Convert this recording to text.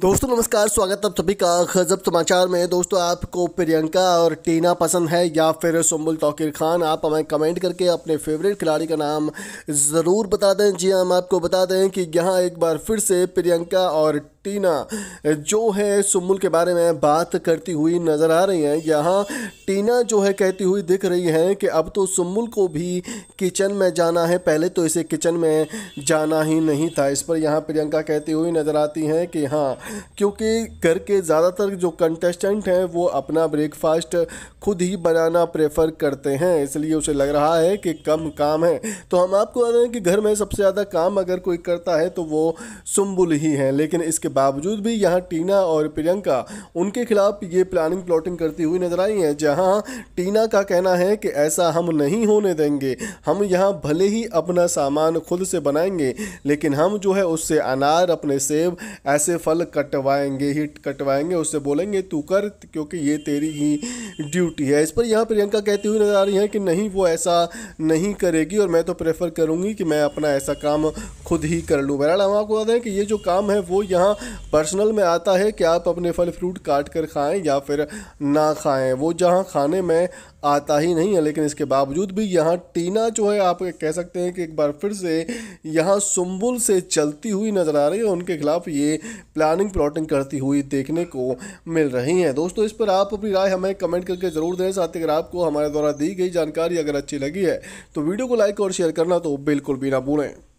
दोस्तों नमस्कार स्वागत आप सभी का खजब समाचार में दोस्तों आपको प्रियंका और टीना पसंद है या फिर सुम्बुल तोकिर खान आप हमें कमेंट करके अपने फेवरेट खिलाड़ी का नाम ज़रूर बता दें जी हाँ, हम आपको बता दें कि यहाँ एक बार फिर से प्रियंका और टीना जो है सुमुल के बारे में बात करती हुई नज़र आ रही हैं यहाँ टीना जो है कहती हुई दिख रही हैं कि अब तो सुमुल को भी किचन में जाना है पहले तो इसे किचन में जाना ही नहीं था इस पर यहाँ प्रियंका कहती हुई नज़र आती हैं कि हाँ क्योंकि घर के ज़्यादातर जो कंटेस्टेंट हैं वो अपना ब्रेकफास्ट खुद ही बनाना प्रेफर करते हैं इसलिए उसे लग रहा है कि कम काम है तो हम आपको बता दें कि घर में सबसे ज़्यादा काम अगर कोई करता है तो वो सुम्बुल ही हैं लेकिन इसके बावजूद भी यहाँ टीना और प्रियंका उनके खिलाफ ये प्लानिंग प्लॉटिंग करती हुई नजर आई हैं जहाँ टीना का कहना है कि ऐसा हम नहीं होने देंगे हम यहाँ भले ही अपना सामान खुद से बनाएंगे लेकिन हम जो है उससे अनार अपने सेब ऐसे फल कटवाएंगे हिट कटवाएंगे उससे बोलेंगे तू कर क्योंकि ये तेरी ही ड्यूटी है इस पर यहाँ प्रियंका कहती हुई नज़र आ रही है कि नहीं वो ऐसा नहीं करेगी और मैं तो प्रेफर करूँगी कि मैं अपना ऐसा काम खुद ही कर लूँ बहरहाल हम आपको बता दें कि ये जो काम है वो यहाँ पर्सनल में आता है कि आप अपने फल फ्रूट काट कर खाएँ या फिर ना खाएँ वो जहाँ खाने में आता ही नहीं है लेकिन इसके बावजूद भी यहाँ टीना जो है आप कह सकते हैं कि एक बार फिर से यहाँ सुम्बुल से चलती हुई नज़र आ रही है उनके खिलाफ ये प्लानिंग प्लॉटिंग करती हुई देखने को मिल रही हैं दोस्तों इस पर आप अपनी राय हमें कमेंट कमेंट करके ज़रूर दें साथ ही अगर आपको हमारे द्वारा दी गई जानकारी अगर अच्छी लगी है तो वीडियो को लाइक और शेयर करना तो बिल्कुल भी ना भूलें